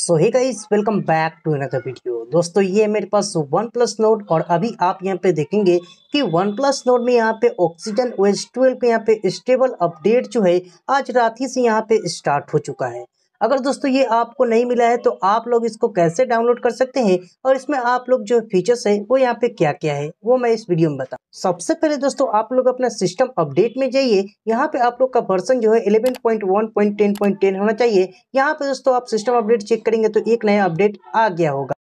so hi guys welcome back to another video दोस्तों ये मेरे पास वन प्लस नोट और अभी आप यहाँ पे देखेंगे कि वन प्लस नोट में यहाँ पे ऑक्सीजन एस ट्वेल्व यहाँ पे स्टेबल अपडेट जो है आज रात ही से यहाँ पे स्टार्ट हो चुका है अगर दोस्तों ये आपको नहीं मिला है तो आप लोग इसको कैसे डाउनलोड कर सकते हैं और इसमें आप लोग जो फीचर्स है वो यहाँ पे क्या क्या है वो मैं इस वीडियो में बता सबसे पहले दोस्तों आप लोग अपना सिस्टम अपडेट में जाइए यहाँ पे आप लोग का वर्सन जो है इलेवन होना चाहिए यहाँ पे दोस्तों आप सिस्टम अपडेट चेक करेंगे तो एक नया अपडेट आ गया होगा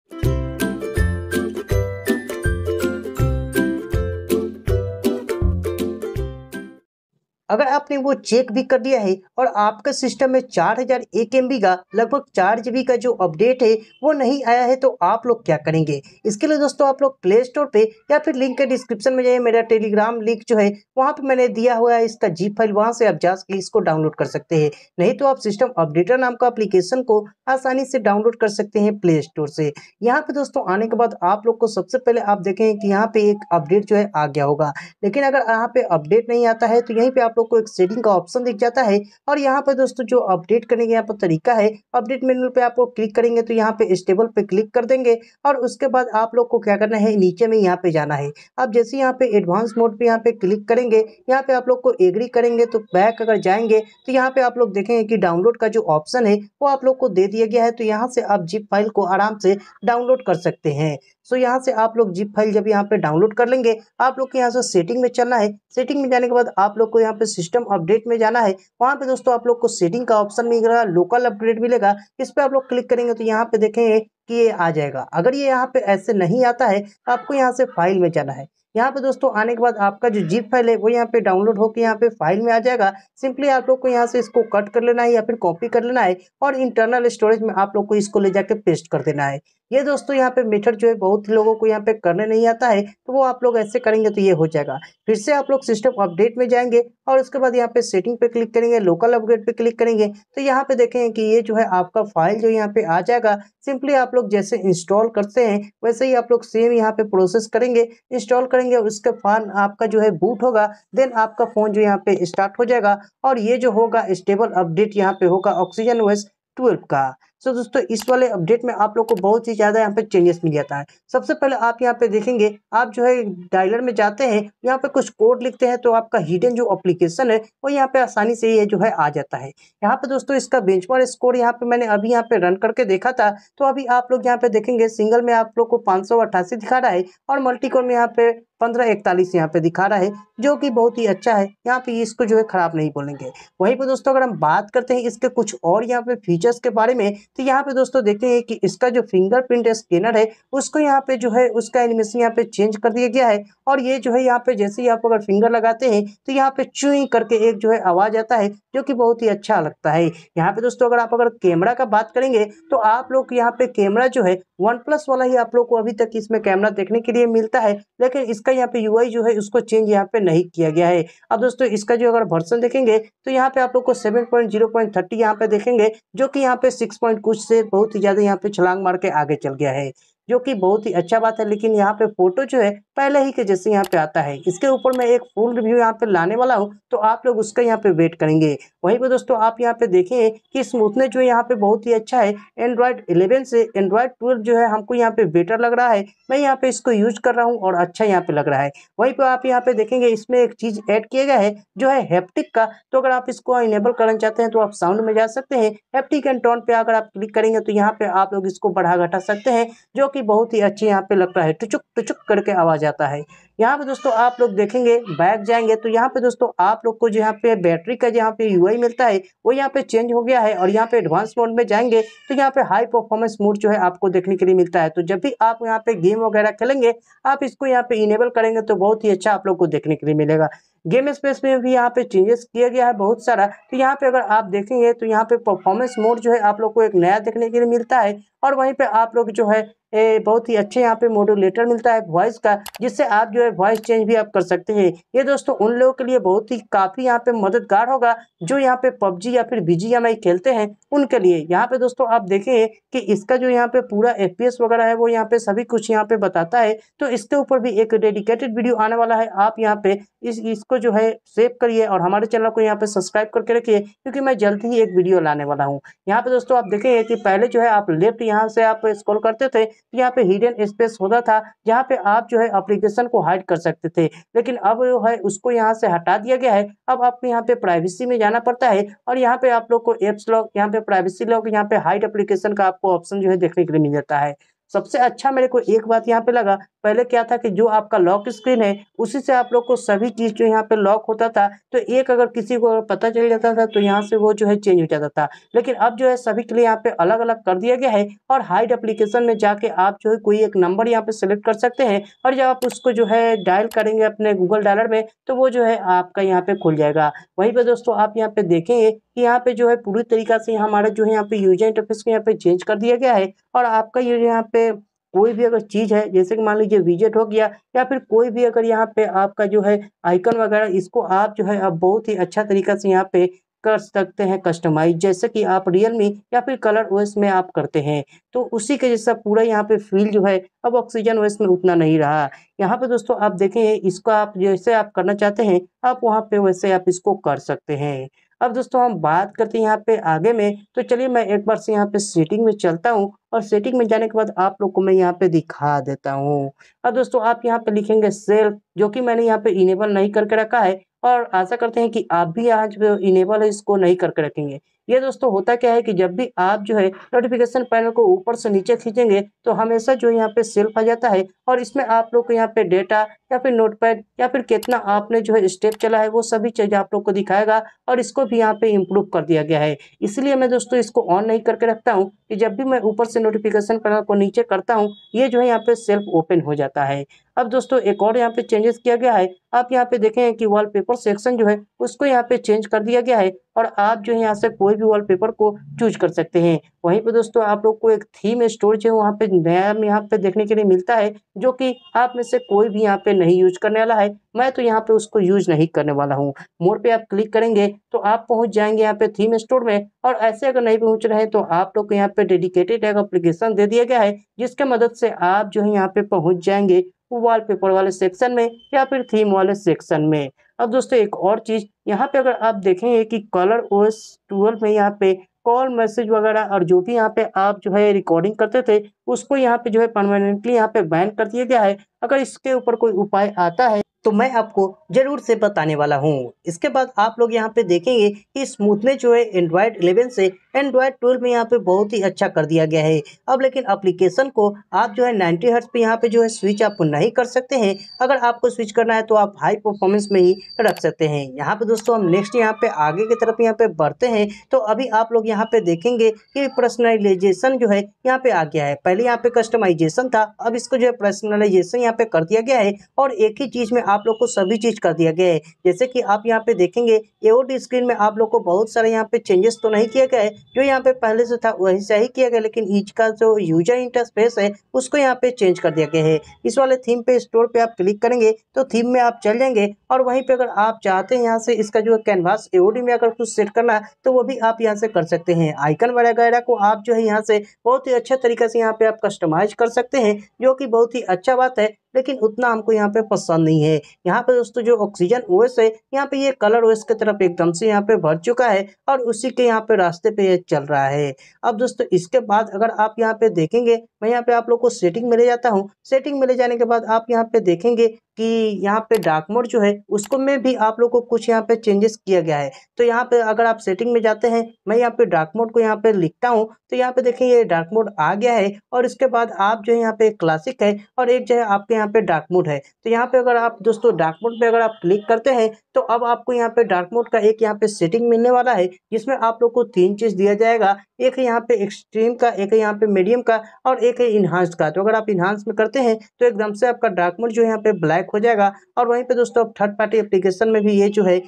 अगर आपने वो चेक भी कर दिया है और आपका सिस्टम में चार हजार एक एम बी का लगभग चार जी बी का जो अपडेट है वो नहीं आया है तो आप लोग क्या करेंगे इसके लिए दोस्तों आप लोग प्ले स्टोर पे या फिर लिंक के डिस्क्रिप्शन में जाइए मेरा टेलीग्राम लिंक जो है वहाँ पे मैंने दिया हुआ है इसका जी फाइल वहाँ से आप जा सके इसको डाउनलोड कर सकते हैं नहीं तो आप सिस्टम अपडेटर नाम का अप्लीकेशन को आसानी से डाउनलोड कर सकते हैं प्ले स्टोर से यहाँ पे दोस्तों आने के बाद आप लोग को सबसे पहले आप देखें कि यहाँ पे एक अपडेट जो है आ गया होगा लेकिन अगर यहाँ पे अपडेट नहीं आता है तो यहीं पर आप लोग को एक सेटिंग का ऑप्शन दिख जाता है और यहाँ पर दोस्तों जो अपडेट करने का यहाँ पर तरीका है अपडेट मेन्यू पे आपको क्लिक करेंगे तो यहाँ पे स्टेबल पे क्लिक कर देंगे और उसके बाद आप लोग को क्या करना है नीचे में यहाँ पे जाना है आप जैसे यहाँ पे एडवांस मोड पे यहाँ पे क्लिक करेंगे यहाँ पे आप लोग को एग्री करेंगे तो बैक अगर जाएंगे तो यहाँ पे आप लोग देखेंगे कि डाउनलोड का जो ऑप्शन है वो आप लोग को दे दिया गया है तो यहाँ से आप जिप फाइल को आराम से डाउनलोड कर सकते हैं सो यहाँ से आप लोग जिप फाइल जब यहाँ पे डाउनलोड कर लेंगे आप लोग के यहाँ से सेटिंग में चलना है सेटिंग में जाने के बाद आप लोग को यहाँ पे सिस्टम अपडेट में जाना है वहाँ पे दोस्तों आप लोग को सेटिंग का ऑप्शन मिल है लोकल अपडेट मिलेगा इस पर आप लोग क्लिक करेंगे तो यहाँ पे देखेंगे कि ये आ जाएगा अगर ये यहाँ पे ऐसे नहीं आता है तो आपको यहाँ से फाइल में जाना है यहाँ पे दोस्तों आने के बाद आपका जो जीप फाइल है वो यहाँ पे डाउनलोड होकर यहाँ पे फाइल में आ जाएगा सिंपली आप लोग को यहाँ से इसको कट कर लेना है या फिर कॉपी कर लेना है और इंटरनल स्टोरेज में आप लोग को इसको ले जाके पेस्ट कर देना है ये दोस्तों यहाँ पे मेथड जो है बहुत लोगों को यहाँ पे करने नहीं आता है तो वो आप लोग ऐसे करेंगे तो ये हो जाएगा फिर से आप लोग सिस्टम अपडेट में जाएंगे और उसके बाद यहाँ पे सेटिंग पे क्लिक करेंगे लोकल अपडेट पे क्लिक करेंगे तो यहाँ पे देखेंगे कि ये जो है आपका फाइल जो यहाँ पे आ जाएगा सिंपली आप लोग जैसे इंस्टॉल करते हैं वैसे ही आप लोग सेम यहाँ पे प्रोसेस करेंगे इंस्टॉल करेंगे और उसके फान आपका जो है बूट होगा देन आपका फ़ोन जो यहाँ पे स्टार्ट हो जाएगा और ये जो होगा स्टेबल अपडेट यहाँ पे होगा ऑक्सीजन वेस्ट ट्वेल्व का सो दोस्तों इस वाले अपडेट में आप लोग को बहुत ही ज़्यादा यहाँ पे चेंजेस मिल जाता है सबसे पहले आप यहाँ पे देखेंगे आप जो है डायलर में जाते हैं यहाँ पे कुछ कोड लिखते हैं तो आपका हिडन जो अप्लीकेशन है वो यहाँ पे आसानी से ये जो है आ जाता है यहाँ पे दोस्तों इसका बेंच स्कोर यहाँ पे मैंने अभी यहाँ पे रन करके देखा था तो अभी आप लोग यहाँ पे देखेंगे सिंगल में आप लोग को पाँच दिखा रहा है और मल्टीकोर में यहाँ पे पंद्रह इकतालीस यहाँ पे दिखा रहा है जो कि बहुत ही अच्छा है यहाँ पे इसको जो है खराब नहीं बोलेंगे वहीं पर दोस्तों अगर हम बात करते हैं इसके कुछ और यहाँ पे फीचर्स के बारे में तो यहाँ पे दोस्तों देखते हैं कि इसका जो फिंगरप्रिंट स्कैनर है उसको यहाँ पे जो है उसका एनिमेशन यहाँ पे चेंज कर दिया गया है और ये जो है यहाँ पे जैसे ही आप अगर फिंगर लगाते हैं तो यहाँ पे चुई करके एक जो है आवाज़ आता है जो कि बहुत ही अच्छा लगता है यहाँ पे दोस्तों अगर आप अगर कैमरा का बात करेंगे तो आप लोग यहाँ पे कैमरा जो है वन प्लस वाला ही आप लोग को अभी तक इसमें कैमरा देखने के लिए मिलता है लेकिन इसका यहाँ पे यूआई जो है उसको चेंज यहाँ पे नहीं किया गया है अब दोस्तों इसका जो अगर वर्सन देखेंगे तो यहाँ पे आप लोग को seven point zero point thirty यहाँ पे देखेंगे जो कि यहाँ पे सिक्स पॉइंट कुछ से बहुत ही ज़्यादा यहाँ पे छलांग मार के आगे चल गया है जो कि बहुत ही अच्छा बात है लेकिन यहाँ पे फोटो जो है पहले ही के जैसे यहाँ पे आता है इसके ऊपर मैं एक फुल रिव्यू यहाँ पे लाने वाला हूँ तो आप लोग उसका यहाँ पे वेट करेंगे वहीं पर दोस्तों आप यहाँ पे देखें कि स्मूथनेस जो यहाँ पे बहुत ही अच्छा है एंड्रॉयड इलेवन से एंड्रॉयड ट्वेल्व जो है हमको यहाँ पे बेटर लग रहा है मैं यहाँ पे इसको यूज कर रहा हूँ और अच्छा यहाँ पे लग रहा है वहीं पर आप यहाँ पे देखेंगे इसमें एक चीज ऐड किया गया है जो है हेप्टिक का तो अगर आप इसको इनेबल करना चाहते हैं तो आप साउंड में जा सकते हैं हेप्टिक एंड टोन पे अगर आप क्लिक करेंगे तो यहाँ पे आप लोग इसको बढ़ा घटा सकते हैं जो की बहुत ही अच्छी यहाँ पे लगता है टुचुक टुचुक करके आवाज़ आता है यहाँ पे दोस्तों आप लोग देखेंगे बैक जाएंगे तो यहाँ पे दोस्तों आप लोग को जो यहाँ पे बैटरी का जहाँ पे यूआई मिलता है वो यहाँ पे चेंज हो गया है और यहाँ पे एडवांस मोड में जाएंगे तो यहाँ पे हाई परफॉर्मेंस मोड जो है आपको देखने के लिए मिलता है तो जब भी आप यहाँ पे गेम वगैरह खेलेंगे आप इसको यहाँ पे इनेबल करेंगे तो बहुत ही अच्छा आप लोग को देखने के लिए मिलेगा गेम स्पेस में भी यहाँ पे चेंजेस किया गया है बहुत सारा तो यहाँ पे अगर आप देखेंगे तो यहाँ पे परफॉर्मेंस मोड जो है आप लोग को एक नया देखने के लिए मिलता है और वहीं पे आप लोग जो है ए, बहुत ही अच्छे यहाँ पे मोडुलेटर मिलता है वॉइस का जिससे आप जो है वॉइस चेंज भी आप कर सकते हैं ये दोस्तों उन लोगों के लिए बहुत ही काफ़ी यहाँ पे मददगार होगा जो यहाँ पे पबजी या फिर बी खेलते हैं उनके लिए यहाँ पे दोस्तों आप देखें कि इसका जो यहाँ पे पूरा एफ वगैरह है वो यहाँ पे सभी कुछ यहाँ पे बताता है तो इसके ऊपर भी एक डेडिकेटेड वीडियो आने वाला है आप यहाँ पे इस इसको जो है सेव करिए और हमारे चैनल को यहाँ पे सब्सक्राइब करके रखिए क्योंकि मैं जल्द ही एक वीडियो लाने वाला हूँ यहाँ पे दोस्तों आप देखेंगे कि पहले जो है आप लेफ्ट यहाँ से आप स्क्रॉल करते थे तो यहाँ पे हिडन स्पेस होता था जहाँ पे आप जो है अप्लीकेशन को हाइड कर सकते थे लेकिन अब जो है उसको यहाँ से हटा दिया गया है अब आपको यहाँ पे प्राइवेसी में जाना पड़ता है और यहाँ पे आप लोग को एप्स लॉक यहाँ पे प्राइवेसी लॉक यहाँ पे हाइड अप्लीकेशन का आपको ऑप्शन जो है देखने के लिए मिल जाता है सबसे अच्छा मेरे को एक बात यहाँ पे लगा पहले क्या था कि जो आपका लॉक स्क्रीन है उसी से आप लोग को सभी चीज़ जो यहाँ पे लॉक होता था तो एक अगर किसी को पता चल जाता था तो यहाँ से वो जो है चेंज हो जाता था लेकिन अब जो है सभी के लिए यहाँ पे अलग अलग कर दिया गया है और हाइड अप्लीकेशन में जाके आप जो है कोई एक नंबर यहाँ पे सेलेक्ट कर सकते हैं और जब आप उसको जो है डायल करेंगे अपने गूगल डायलर में तो वो जो है आपका यहाँ पे खुल जाएगा वहीं पर दोस्तों आप यहाँ पे देखेंगे कि यहाँ पे जो है पूरी तरीका से हमारा जो है यहाँ पे यूजर इंटरफेस को यहाँ पे चेंज कर दिया गया है और आपका ये यहाँ पे कोई भी अगर चीज़ है जैसे कि मान लीजिए विजेट हो गया या फिर कोई भी अगर यहाँ पे आपका जो है आइकन वगैरह इसको आप जो है आप बहुत ही अच्छा तरीका से यहाँ पे कर सकते हैं कस्टमाइज जैसे कि आप रियल मी या फिर कलर ओएस में आप करते हैं तो उसी के जैसा पूरा यहाँ पे फील जो है अब ऑक्सीजन ओएस में उतना नहीं रहा यहाँ पे दोस्तों आप देखें इसको आप जैसे आप करना चाहते हैं आप वहाँ पे वैसे आप इसको कर सकते हैं अब दोस्तों हम बात करते हैं यहाँ पे आगे में तो चलिए मैं एक बार से यहाँ पे सेटिंग में चलता हूँ और सेटिंग में जाने के बाद आप लोग को मैं यहाँ पे दिखा देता हूँ अब दोस्तों आप यहाँ पे लिखेंगे सेल्फ जो कि मैंने यहाँ पे इनेबल नहीं करके रखा है और आशा करते हैं कि आप भी आज इनेबल है इसको नहीं करके रखेंगे ये दोस्तों होता क्या है कि जब भी आप जो है नोटिफिकेशन पैनल को ऊपर से नीचे खींचेंगे तो हमेशा जो यहाँ पे सेल्फ आ जाता है और इसमें आप लोग को यहाँ पे डेटा या फिर नोटपैड या फिर कितना आपने जो है स्टेप चला है वो सभी चीज़ आप लोग को दिखाएगा और इसको भी यहाँ पे इम्प्रूव कर दिया गया है इसलिए मैं दोस्तों इसको ऑन नहीं करके रखता हूँ कि जब भी मैं ऊपर से नोटिफिकेशन पैनल को नीचे करता हूँ ये जो है यहाँ पे सेल्फ ओपन हो जाता है अब दोस्तों एक और यहाँ पे चेंजेस किया गया है आप यहाँ पे देखें कि वॉलपेपर सेक्शन जो है उसको यहाँ पे चेंज कर दिया गया है और आप जो है यहाँ से कोई भी वॉलपेपर को चूज कर सकते हैं वहीं पे दोस्तों आप लोग को एक थीम स्टोरेज है वहाँ पे नया यहाँ पे देखने के लिए मिलता है जो कि आप में से कोई भी यहाँ पे नहीं यूज करने वाला है मैं तो यहाँ पे उसको यूज नहीं करने वाला हूँ मोड़ पे आप क्लिक करेंगे तो आप पहुँच जाएंगे यहाँ पे थीम स्टोर में और ऐसे अगर नहीं पहुँच रहे तो आप लोग को यहाँ पे डेडिकेटेड एक अप्लीकेशन दे दिया गया है जिसके मदद से आप जो है यहाँ पे पहुँच जाएंगे वॉलपेपर वाले सेक्शन में या फिर थीम वाले सेक्शन में अब दोस्तों एक और चीज़ यहाँ पे अगर आप देखेंगे कि कलर ओ एस में यहाँ पे कॉल मैसेज वगैरह और जो भी यहाँ पे आप जो है रिकॉर्डिंग करते थे उसको यहाँ पे जो है परमानेंटली यहाँ पे बैन कर दिया गया है अगर इसके ऊपर कोई उपाय आता है तो मैं आपको जरूर से बताने वाला हूँ इसके बाद आप लोग यहाँ पे देखेंगे कि स्मूथ में जो है एंड्रॉयड 11 से एंड्रॉयड 12 में यहाँ पे बहुत ही अच्छा कर दिया गया है अब लेकिन एप्लीकेशन को आप जो है 90 हर्ट पे यहाँ पे जो है स्विच आप नहीं कर सकते हैं अगर आपको स्विच करना है तो आप हाई परफॉर्मेंस में ही रख सकते हैं यहाँ पे दोस्तों हम नेक्स्ट यहाँ पे आगे की तरफ यहाँ पे बढ़ते हैं तो अभी आप लोग यहाँ पे देखेंगे कि पर्सनलाइजेशन जो है यहाँ पे आ गया है पहले पहले यहाँ पे कस्टमाइजेशन था अब इसको जो है पर्सनलाइजेशन यहाँ पे कर दिया गया है और एक ही चीज़ में आप लोग को सभी चीज़ कर दिया गया है जैसे कि आप यहाँ पे देखेंगे एओड स्क्रीन में आप लोग को बहुत सारे यहाँ पे चेंजेस तो नहीं किया गया है जो यहाँ पे पहले से था वही से ही किया गया लेकिन ईच का जो यूजर इंटरस्पेस है उसको यहाँ पे चेंज कर दिया गया है इस वाले थीम पे स्टोर पे आप क्लिक करेंगे तो थीम में आप चल जाएंगे और वहीं पे अगर आप चाहते हैं यहाँ से इसका जो कैनवास एओडी में अगर कुछ सेट करना है तो वो भी आप यहाँ से कर सकते हैं आइकन वगैरह को आप जो है यहाँ से बहुत ही अच्छा तरीके से यहाँ पे आप कस्टमाइज कर सकते हैं जो कि बहुत ही अच्छा बात है लेकिन उतना हमको यहाँ पे पसंद नहीं है यहाँ पे दोस्तों जो ऑक्सीजन ओएस है यहाँ पे ये कलर ओएस की तरफ एकदम से यहाँ पे भर चुका है और उसी के यहाँ पे रास्ते पे ये चल रहा है अब दोस्तों इसके बाद अगर आप यहाँ पे देखेंगे मैं यहाँ पे आप लोग को सेटिंग में ले जाता हूँ सेटिंग में ले जाने के बाद आप यहाँ पे देखेंगे कि यहाँ पे डार्क मोड जो है उसको में भी आप लोग को कुछ यहाँ पे चेंजेस किया गया है तो यहाँ पे अगर आप सेटिंग में जाते हैं मैं यहाँ पे डार्क मोड को यहाँ पे लिखता हूँ तो यहाँ पे देखें ये डार्क मोड आ गया है और इसके बाद आप जो है यहाँ पे क्लासिक है और एक जो है आपके यहाँ पे डार्क मोड है तो यहाँ पे अगर आप दोस्तों डार्क मोड पर अगर आप क्लिक करते हैं तो अब आपको यहाँ पे डार्क मोड का एक यहाँ पे सेटिंग मिलने वाला है जिसमें आप लोग को तीन चीज दिया जाएगा एक यहाँ पे एक्सट्रीम का एक यहाँ पे मीडियम का और एक है इन्हांस का तो अगर आप इन्हांस में करते हैं तो एकदम से आपका डार्क मोड जो है यहाँ पे ब्लैक हो जाएगा और वहीं पे दोस्तों अब थर्ड पार्टी एप्लीकेशन में भी ये जो है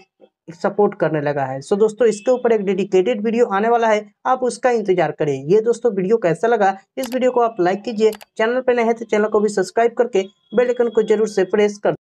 सपोर्ट करने लगा है सो so, दोस्तों इसके ऊपर एक डेडिकेटेड वीडियो आने वाला है आप उसका इंतजार करें ये दोस्तों वीडियो कैसा लगा इस वीडियो को आप लाइक कीजिए चैनल पर नए हैं तो चैनल को भी सब्सक्राइब करके बेल आइकन को जरूर से प्रेस कर